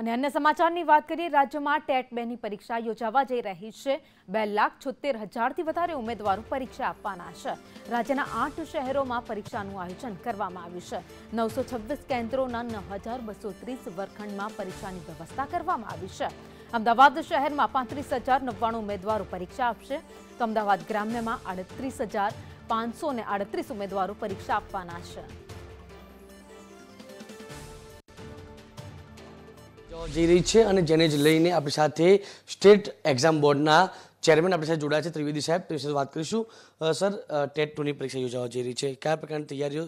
અને અન્ય સમાચારની વાત કરીએ રાજ્યમાં ટેટ બેની પરીક્ષા યોજાવા જઈ રહી છે બે લાખ છોતેર હજારથી વધારે ઉમેદવારો પરીક્ષા આપવાના છે રાજ્યના આઠ શહેરોમાં પરીક્ષાનું આયોજન કરવામાં આવ્યું છે નવસો છવ્વીસ કેન્દ્રોના નવ હજાર બસો ત્રીસ વર્ગખંડમાં પરીક્ષાની વ્યવસ્થા કરવામાં આવી છે અમદાવાદ શહેરમાં પાંત્રીસ હજાર નવ્વાણું ઉમેદવારો પરીક્ષા આપશે તો અમદાવાદ ગ્રામ્યમાં આડત્રીસ હજાર પાંચસો આડત્રીસ ઉમેદવારો પરીક્ષા આપવાના છે જઈ રહી છે અને જેને જ લઈને આપણી સાથે સ્ટેટ એક્ઝામ બોર્ડના ચેરમેન આપણી સાથે જોડાયા છે ત્રિવેદી સાહેબ તેમની સાથે વાત કરીશું સર ટેટ ટુની પરીક્ષા યોજાવા જઈ રહી છે કયા પ્રકારની તૈયારીઓ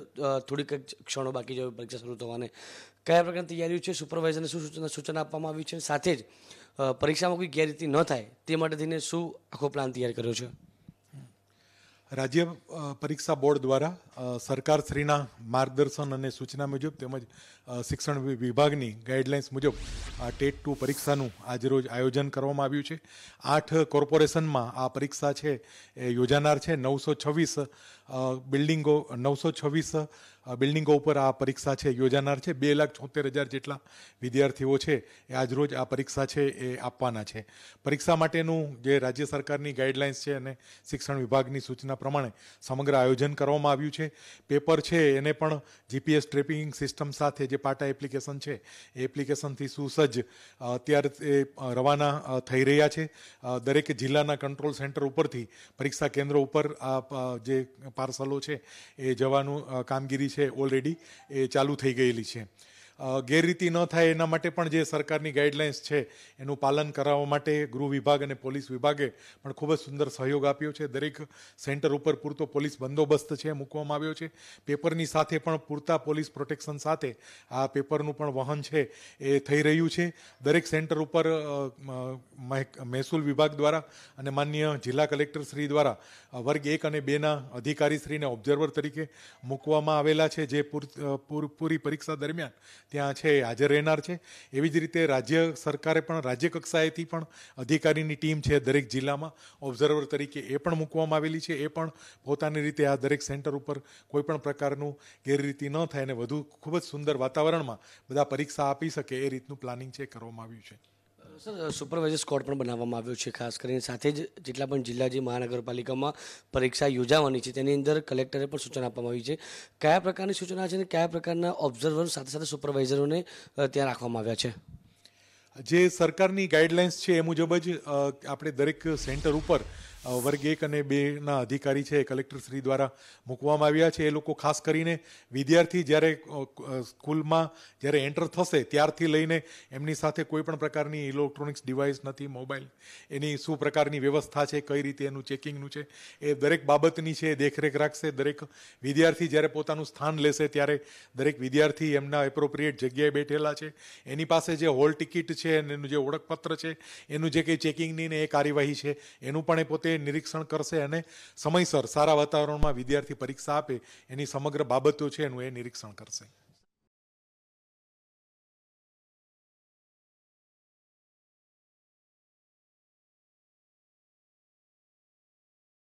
થોડીક ક્ષણો બાકી છે પરીક્ષા શરૂ થવાને કયા પ્રકારની તૈયારીઓ છે સુપરવાઇઝરને શું સૂચના સૂચના આપવામાં આવી છે સાથે જ પરીક્ષામાં કોઈ ગેરરીતિ ન થાય તે માટે થઈને શું આખો પ્લાન તૈયાર કર્યો છે રાજ્ય પરીક્ષા બોર્ડ દ્વારા સરકારશ્રીના માર્ગદર્શન અને સૂચના મુજબ તેમજ શિક્ષણ વિભાગની ગાઈડલાઇન્સ મુજબ આ ટેટ ટુ પરીક્ષાનું આજરોજ આયોજન કરવામાં આવ્યું છે આઠ કોર્પોરેશનમાં આ પરીક્ષા છે એ યોજાનાર છે નવસો છવ્વીસ બિલ્ડિંગો નવસો છવ્વીસ બિલ્ડિંગો ઉપર આ પરીક્ષા છે યોજાનાર છે બે લાખ છોતેર હજાર જેટલા વિદ્યાર્થીઓ છે એ આજરોજ આ પરીક્ષા છે એ આપવાના છે પરીક્ષા માટેનું જે રાજ્ય સરકારની ગાઈડલાઇન્સ છે અને શિક્ષણ વિભાગની સૂચના પ્રમાણે સમગ્ર આયોજન કરવામાં આવ્યું છે પેપર છે એને પણ જીપીએસ ટ્રેપિંગ સિસ્ટમ સાથે જે પાટા એપ્લિકેશન છે એ એપ્લિકેશનથી સુસજ્જ અત્યારે રવાના થઈ રહ્યા છે દરેક જિલ્લાના કંટ્રોલ સેન્ટર ઉપરથી પરીક્ષા કેન્દ્રો ઉપર આ જે પાર્સલો છે એ જવાનું કામગીરી છે ઓલરેડી એ ચાલુ થઈ ગયેલી છે ગેરરીતિ ન થાય એના માટે પણ જે સરકારની ગાઈડલાઇન્સ છે એનું પાલન કરાવવા માટે ગૃહ વિભાગ અને પોલીસ વિભાગે પણ ખૂબ જ સુંદર સહયોગ આપ્યો છે દરેક સેન્ટર ઉપર પૂરતો પોલીસ બંદોબસ્ત છે મૂકવામાં આવ્યો છે પેપરની સાથે પણ પૂરતા પોલીસ પ્રોટેક્શન સાથે આ પેપરનું પણ વહન છે એ થઈ રહ્યું છે દરેક સેન્ટર ઉપર મહેસૂલ વિભાગ દ્વારા અને માન્ય જિલ્લા કલેક્ટર શ્રી દ્વારા વર્ગ એક અને બેના અધિકારીશ્રીને ઓબ્ઝર્વર તરીકે મૂકવામાં આવેલા છે જે પૂરી પરીક્ષા દરમિયાન ત્યાં છે હાજર રહેનાર છે એવી જ રીતે રાજ્ય સરકારે પણ રાજ્ય કક્ષાએથી પણ અધિકારીની ટીમ છે દરેક જિલ્લામાં ઓબ્ઝર્વર તરીકે એ પણ મૂકવામાં આવેલી છે એ પણ પોતાની રીતે આ દરેક સેન્ટર ઉપર કોઈપણ પ્રકારનું ગેરરીતિ ન થાય અને વધુ ખૂબ જ સુંદર વાતાવરણમાં બધા પરીક્ષા આપી શકે એ રીતનું પ્લાનિંગ છે કરવામાં આવ્યું છે સર સુપરવાઇઝર સ્કોડ પણ બનાવવામાં આવ્યો છે ખાસ કરીને સાથે જ જેટલા પણ જિલ્લા જે મહાનગરપાલિકામાં પરીક્ષા યોજાવાની છે તેની અંદર કલેક્ટરે પણ સૂચના આપવામાં આવી છે કયા પ્રકારની સૂચના છે અને કયા પ્રકારના ઓબ્ઝર્વર સાથે સાથે સુપરવાઇઝરોને ત્યાં રાખવામાં આવ્યા છે જે સરકારી ગાઈડલાઈન્સ છે એ મુજબ જ આપણે દરેક સેન્ટર ઉપર વર્ગ એક અને બે ના અધિકારી છે કલેક્ટર શ્રી દ્વારા મુકવામાં આવ્યા છે એ લોકો ખાસ કરીને વિદ્યાર્થી જ્યારે સ્કૂલમાં જ્યારે એન્ટર થાશે ત્યાર થી લઈને એમની સાથે કોઈ પણ પ્રકારની ઇલેક્ટ્રોનિક્સ ડિવાઇસ નથી મોબાઈલ એની સુ પ્રકારની વ્યવસ્થા છે કઈ રીતે એનું ચેકિંગ નું છે એ દરેક બાબતની છે દેખરેખ રાખશે દરેક વિદ્યાર્થી જ્યારે પોતાનું સ્થાન લેશે ત્યારે દરેક વિદ્યાર્થી એમના એપ્રોપ્રિયેટ જગ્યાએ બેઠેલા છે એની પાસે જે હોલ ટિકિટ છે અને એનું જે ઓળખપત્ર છે એનું જે કંઈ ચેકિંગની ને એ કાર્યવાહી છે એનું પણ એ પોતે નિરીક્ષણ કરશે અને સમયસર સારા વાતાવરણમાં વિદ્યાર્થી પરીક્ષા આપે એની સમગ્ર બાબતો છે એનું એ નિરીક્ષણ કરશે